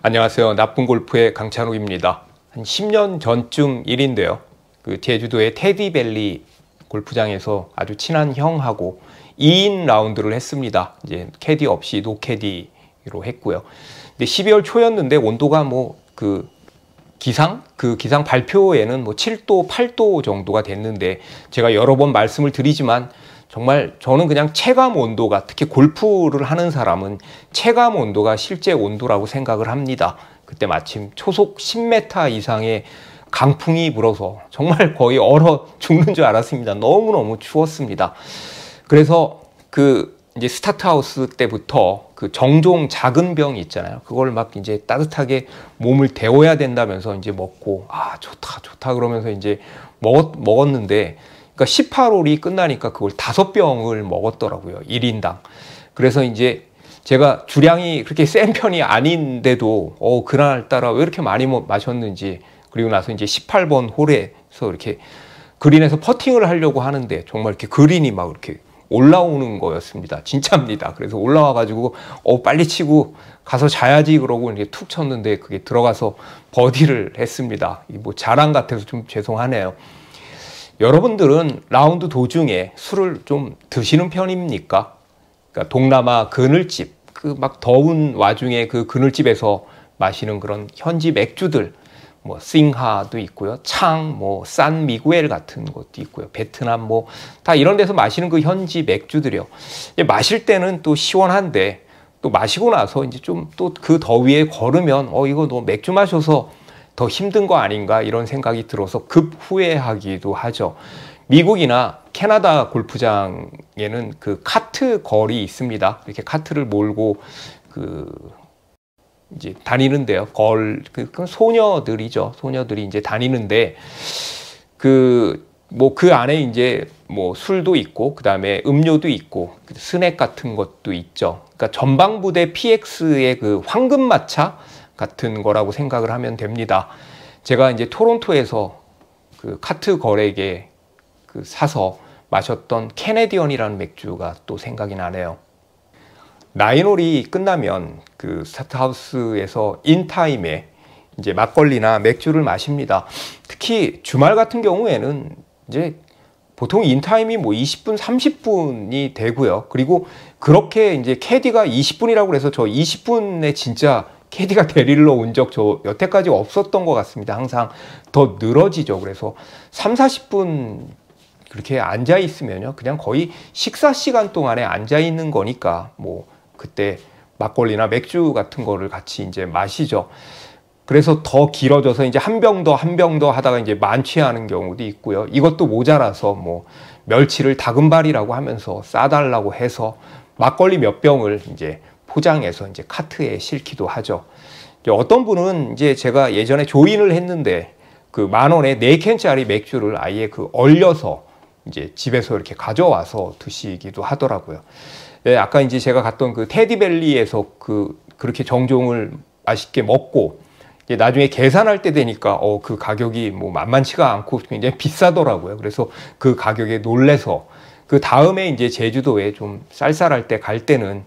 안녕하세요. 나쁜 골프의 강찬욱입니다. 한 10년 전쯤 일인데요. 그 제주도의 테디밸리 골프장에서 아주 친한 형하고 2인 라운드를 했습니다. 이제 캐디 없이 노캐디로 했고요. 근데 12월 초였는데 온도가 뭐 그 기상 그 기상 발표에는 뭐 7도, 8도 정도가 됐는데 제가 여러 번 말씀을 드리지만 정말 저는 그냥 체감 온도가 특히 골프를 하는 사람은 체감 온도가 실제 온도라고 생각을 합니다. 그때 마침 초속 10m 이상의 강풍이 불어서 정말 거의 얼어 죽는 줄 알았습니다. 너무너무 추웠습니다. 그래서 그 이제 스타트하우스 때부터 그 정종 작은 병 있잖아요. 그걸 막 이제 따뜻하게 몸을 데워야 된다면서 이제 먹고 아 좋다 좋다 그러면서 이제 먹었 먹었는데 그러니까 18월이 끝나니까 그걸 다섯 병을 먹었더라고요. 1인당. 그래서 이제 제가 주량이 그렇게 센 편이 아닌데도 어 그날따라 왜 이렇게 많이 마셨는지 그리고 나서 이제 18번 홀에서 이렇게 그린에서 퍼팅을 하려고 하는데 정말 이렇게 그린이 막 이렇게 올라오는 거였습니다. 진짜입니다. 그래서 올라와 가지고 어 빨리 치고 가서 자야지 그러고 이렇게 툭 쳤는데 그게 들어가서 버디를 했습니다. 뭐 자랑 같아서 좀 죄송하네요. 여러분들은 라운드 도중에 술을 좀 드시는 편입니까? 그러니까 동남아 그늘집, 그 막 더운 와중에 그 그늘집에서 마시는 그런 현지 맥주들, 뭐 싱하도 있고요, 창, 뭐 산 미구엘 같은 것도 있고요, 베트남 뭐 다 이런 데서 마시는 그 현지 맥주들이요. 마실 때는 또 시원한데 또 마시고 나서 이제 좀 또 그 더위에 걸으면 어 이거 너 맥주 마셔서 더 힘든 거 아닌가 이런 생각이 들어서 급 후회하기도 하죠. 미국이나 캐나다 골프장에는 그 카트 거리 있습니다. 이렇게 카트를 몰고 그 이제 다니는데요. 걸, 그, 그 소녀들이죠. 소녀들이 이제 다니는데 그 뭐 그 안에 이제 뭐 술도 있고 그다음에 음료도 있고 스낵 같은 것도 있죠. 그러니까 전방부대 PX의 그 황금 마차 같은 거라고 생각을 하면 됩니다. 제가 이제 토론토에서 그 카트 거래계 그 사서 마셨던 캐네디언이라는 맥주가 또 생각이 나네요. 라인홀이 끝나면 그 스타트하우스에서 인타임에 이제 막걸리나 맥주를 마십니다. 특히 주말 같은 경우에는 이제 보통 인타임이 뭐 20분, 30분이 되고요. 그리고 그렇게 이제 캐디가 20분이라고 해서 저 20분에 진짜 캐디가 데릴러온적 저 여태까지 없었던 것 같습니다. 항상 더 늘어지죠. 그래서 3, 40분 그렇게 앉아 있으면요. 그냥 거의 식사 시간 동안에 앉아 있는 거니까 뭐 그때 막걸리나 맥주 같은 거를 같이 이제 마시죠. 그래서 더 길어져서 이제 한 병 더 한 병 더 하다가 이제 만취하는 경우도 있고요. 이것도 모자라서 뭐 멸치를 다금발이라고 하면서 싸달라고 해서 막걸리 몇 병을 이제 포장해서 이제 카트에 실기도 하죠. 어떤 분은 이제 제가 예전에 조인을 했는데 그 만 원에 네 캔짜리 맥주를 아예 그 얼려서 이제 집에서 이렇게 가져와서 드시기도 하더라고요. 예, 아까 이제 제가 갔던 그 테디밸리에서 그 그렇게 정종을 맛있게 먹고 이제 나중에 계산할 때 되니까 어그 가격이 뭐 만만치가 않고 굉장히 비싸더라고요. 그래서 그 가격에 놀래서 그 다음에 이제 제주도에 좀 쌀쌀할 때 갈 때는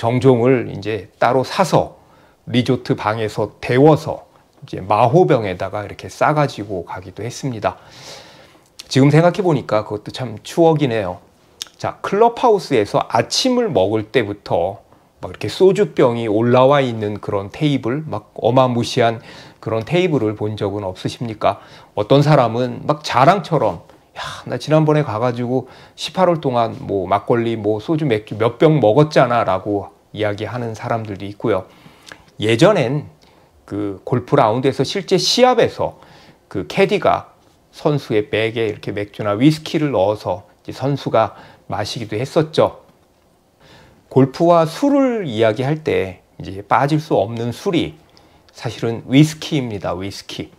정종을 이제 따로 사서 리조트 방에서 데워서 이제 마호병에다가 이렇게 싸가지고 가기도 했습니다. 지금 생각해 보니까 그것도 참 추억이네요. 자, 클럽하우스에서 아침을 먹을 때부터 막 이렇게 소주병이 올라와 있는 그런 테이블, 막 어마무시한 그런 테이블을 본 적은 없으십니까? 어떤 사람은 막 자랑처럼 야, 나 지난번에 가가지고 18월 동안 뭐 막걸리, 뭐 소주, 맥주 몇 병 먹었잖아 라고 이야기하는 사람들도 있고요. 예전엔 그 골프 라운드에서 실제 시합에서 그 캐디가 선수의 백에 이렇게 맥주나 위스키를 넣어서 선수가 마시기도 했었죠. 골프와 술을 이야기할 때 이제 빠질 수 없는 술이 사실은 위스키입니다. 위스키.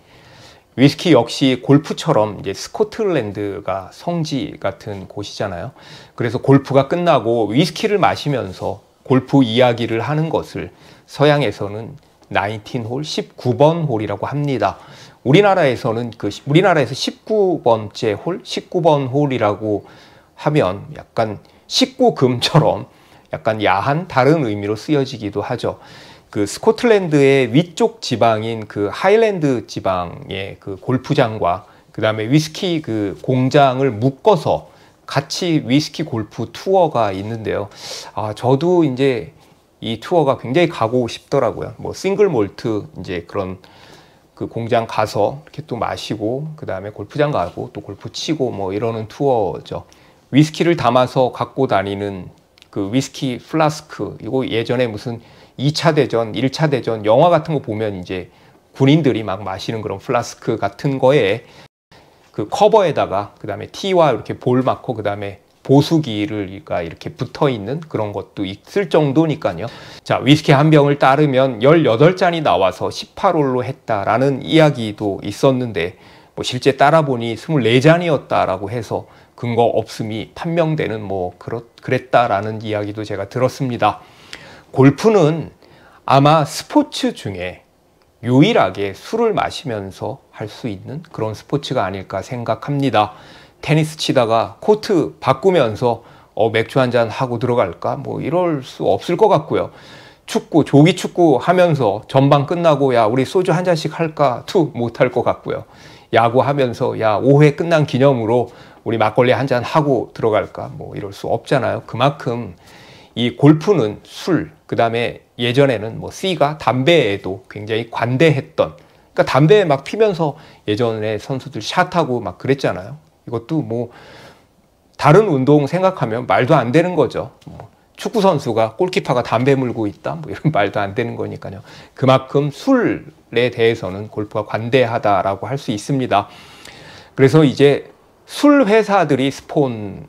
위스키 역시 골프처럼 이제 스코틀랜드가 성지 같은 곳이잖아요. 그래서 골프가 끝나고 위스키를 마시면서 골프 이야기를 하는 것을 서양에서는 19홀 19번 홀이라고 합니다. 우리나라에서는 그 우리나라에서 19번째 홀 19번 홀이라고 하면 약간 19금처럼 약간 야한 다른 의미로 쓰여지기도 하죠. 그 스코틀랜드의 위쪽 지방인 그 하일랜드 지방의 그 골프장과 그 다음에 위스키 그 공장을 묶어서 같이 위스키 골프 투어가 있는데요. 아, 저도 이제 이 투어가 굉장히 가고 싶더라고요. 뭐 싱글 몰트 이제 그런 그 공장 가서 이렇게 또 마시고 그 다음에 골프장 가고 또 골프 치고 뭐 이러는 투어죠. 위스키를 담아서 갖고 다니는 그 위스키 플라스크 이거 예전에 무슨 2차 대전, 1차 대전 영화 같은 거 보면 이제 군인들이 막 마시는 그런 플라스크 같은 거에 그 커버에다가 그다음에 티와 이렇게 볼 맞고 그다음에 보수기가 이렇게 붙어 있는 그런 것도 있을 정도니까요. 자, 위스키 한 병을 따르면 18잔이 나와서 18홀로 했다라는 이야기도 있었는데 뭐 실제 따라보니 24잔이었다라고 해서 근거 없음이 판명되는 뭐 그렇, 그랬다라는 이야기도 제가 들었습니다. 골프는 아마 스포츠 중에 유일하게 술을 마시면서 할 수 있는 그런 스포츠가 아닐까 생각합니다. 테니스 치다가 코트 바꾸면서 어, 맥주 한 잔 하고 들어갈까? 뭐 이럴 수 없을 것 같고요. 축구, 조기 축구 하면서 전반 끝나고 야, 우리 소주 한 잔씩 할까? 투 못할 것 같고요. 야구 하면서 야, 5회 끝난 기념으로 우리 막걸리 한 잔 하고 들어갈까? 뭐 이럴 수 없잖아요. 그만큼 이 골프는 술, 그 다음에 예전에는 뭐 C가 담배에도 굉장히 관대했던 그러니까 담배 막 피면서 예전에 선수들 샷하고 막 그랬잖아요. 이것도 뭐 다른 운동 생각하면 말도 안 되는 거죠. 뭐 축구 선수가 골키퍼가 담배 물고 있다 뭐 이런 말도 안 되는 거니까요. 그만큼 술에 대해서는 골프가 관대하다라고 할 수 있습니다. 그래서 이제 술 회사들이 스폰을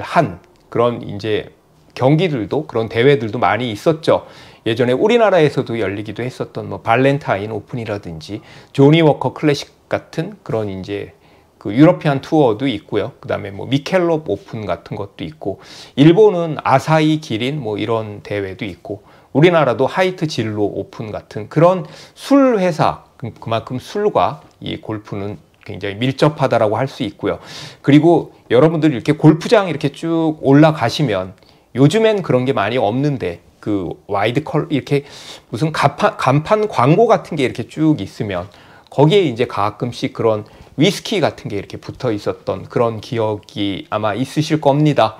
한 그런 이제 경기들도 그런 대회들도 많이 있었죠. 예전에 우리나라에서도 열리기도 했었던 뭐 발렌타인 오픈이라든지 조니 워커 클래식 같은 그런 이제 그 유러피안 투어도 있고요. 그다음에 뭐 미켈롭 오픈 같은 것도 있고 일본은 아사히 기린 뭐 이런 대회도 있고 우리나라도 하이트 진로 오픈 같은 그런 술 회사 그, 그만큼 술과 이 골프는 굉장히 밀접하다라고 할 수 있고요. 그리고 여러분들 이렇게 골프장 이렇게 쭉 올라가시면 요즘엔 그런 게 많이 없는데 그 와이드 컬 이렇게 무슨 간판, 간판 광고 같은 게 이렇게 쭉 있으면 거기에 이제 가끔씩 그런 위스키 같은 게 이렇게 붙어 있었던 그런 기억이 아마 있으실 겁니다.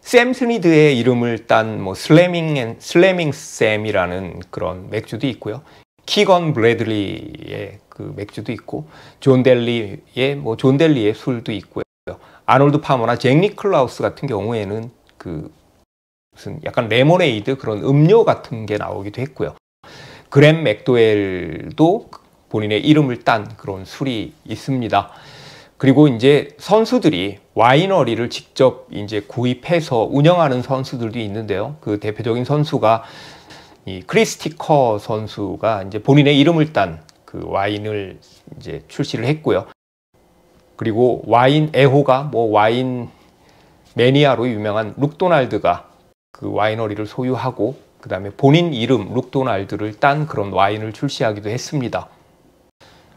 샘 스니드의 이름을 딴 뭐 슬래밍 앤 슬래밍 샘이라는 그런 맥주도 있고요. 키건 브래들리의 그 맥주도 있고 존 델리의 뭐 존 델리의 술도 있고요. 아놀드 파머나 잭 니클라우스 같은 경우에는 그 무슨 약간 레모네이드 그런 음료 같은 게 나오기도 했고요. 그램 맥도웰도 본인의 이름을 딴 그런 술이 있습니다. 그리고 이제 선수들이 와이너리를 직접 이제 구입해서 운영하는 선수들도 있는데요. 그 대표적인 선수가 이 크리스티커 선수가 이제 본인의 이름을 딴 그 와인을 이제 출시를 했고요. 그리고 와인 애호가 뭐 와인 매니아로 유명한 룩도날드가 그 와이너리를 소유하고 그 다음에 본인 이름 룩도날드를 딴 그런 와인을 출시하기도 했습니다.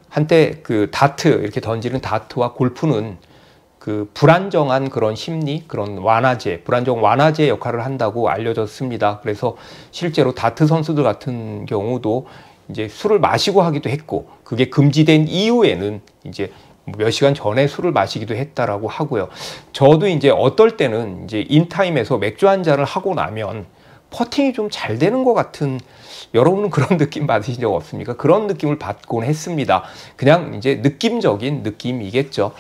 한때 그 다트 이렇게 던지는 다트와 골프는 그 불안정한 그런 심리 그런 완화제 불안정 완화제 역할을 한다고 알려졌습니다. 그래서 실제로 다트 선수들 같은 경우도 이제 술을 마시고 하기도 했고 그게 금지된 이후에는 이제 몇 시간 전에 술을 마시기도 했다라고 하고요. 저도 이제 어떨 때는 이제 인타임에서 맥주 한 잔을 하고 나면 퍼팅이 좀 잘 되는 것 같은 여러분은 그런 느낌 받으신 적 없습니까? 그런 느낌을 받곤 했습니다. 그냥 이제 느낌적인 느낌이겠죠.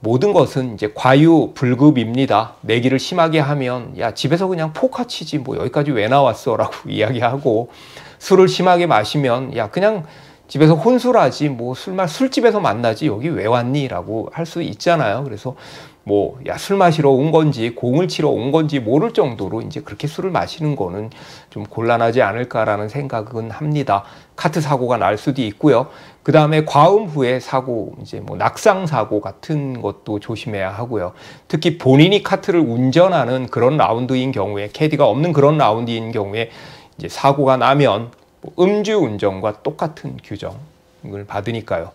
모든 것은 이제 과유불급입니다. 내기를 심하게 하면 야 집에서 그냥 포카 치지 뭐 여기까지 왜 나왔어라고 이야기하고 술을 심하게 마시면 야 그냥 집에서 혼술하지 뭐 술만 술집에서 만나지 여기 왜 왔니라고 할 수 있잖아요. 그래서 뭐 야 술 마시러 온 건지 공을 치러 온 건지 모를 정도로 이제 그렇게 술을 마시는 거는 좀 곤란하지 않을까라는 생각은 합니다. 카트 사고가 날 수도 있고요. 그 다음에 과음 후에 사고 이제 뭐 낙상 사고 같은 것도 조심해야 하고요. 특히 본인이 카트를 운전하는 그런 라운드인 경우에 캐디가 없는 그런 라운드인 경우에 이제 사고가 나면 음주운전과 똑같은 규정을 받으니까요.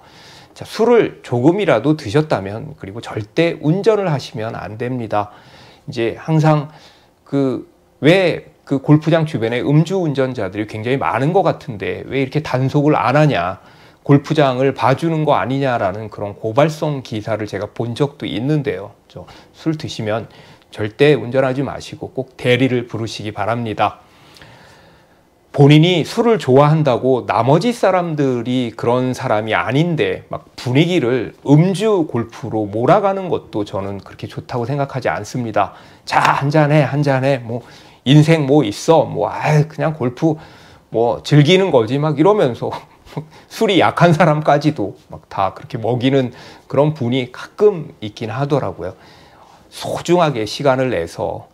자, 술을 조금이라도 드셨다면 그리고 절대 운전을 하시면 안 됩니다. 이제 항상 그 왜그 그 골프장 주변에 음주운전자들이 굉장히 많은 것 같은데 왜 이렇게 단속을 안 하냐 골프장을 봐주는 거 아니냐라는 그런 고발성 기사를 제가 본 적도 있는데요. 술 드시면 절대 운전하지 마시고 꼭 대리를 부르시기 바랍니다. 본인이 술을 좋아한다고 나머지 사람들이 그런 사람이 아닌데 막 분위기를 음주 골프로 몰아가는 것도 저는 그렇게 좋다고 생각하지 않습니다. 자, 한잔해, 한잔해. 뭐, 인생 뭐 있어. 뭐, 아 그냥 골프 뭐 즐기는 거지. 막 이러면서 술이 약한 사람까지도 막 다 그렇게 먹이는 그런 분이 가끔 있긴 하더라고요. 소중하게 시간을 내서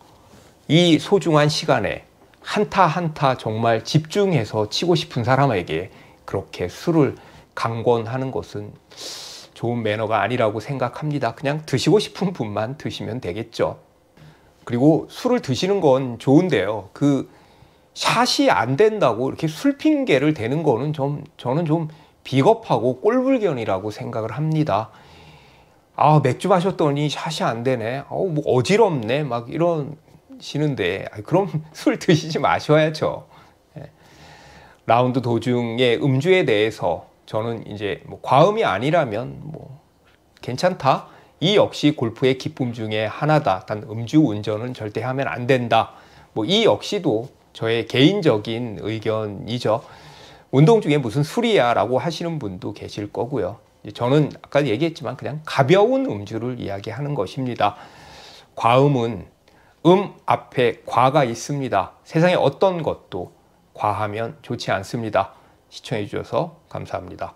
이 소중한 시간에 한타 한타 정말 집중해서 치고 싶은 사람에게 그렇게 술을 강권하는 것은 좋은 매너가 아니라고 생각합니다. 그냥 드시고 싶은 분만 드시면 되겠죠. 그리고 술을 드시는 건 좋은데요. 그 샷이 안 된다고 이렇게 술 핑계를 대는 거는 좀 저는 좀 비겁하고 꼴불견이라고 생각을 합니다. 아 맥주 마셨더니 샷이 안 되네. 어우 뭐 어지럽네. 막 이런 쉬는데 아, 그럼 술 드시지 마셔야죠. 예. 라운드 도중에 음주에 대해서 저는 이제 뭐 과음이 아니라면 뭐 괜찮다. 이 역시 골프의 기쁨 중에 하나다. 단 음주 운전은 절대 하면 안 된다. 뭐 이 역시도 저의 개인적인 의견이죠. 운동 중에 무슨 술이야 라고 하시는 분도 계실 거고요. 저는 아까 얘기했지만 그냥 가벼운 음주를 이야기하는 것입니다. 과음은 음 앞에 과가 있습니다. 세상에 어떤 것도 과하면 좋지 않습니다. 시청해 주셔서 감사합니다.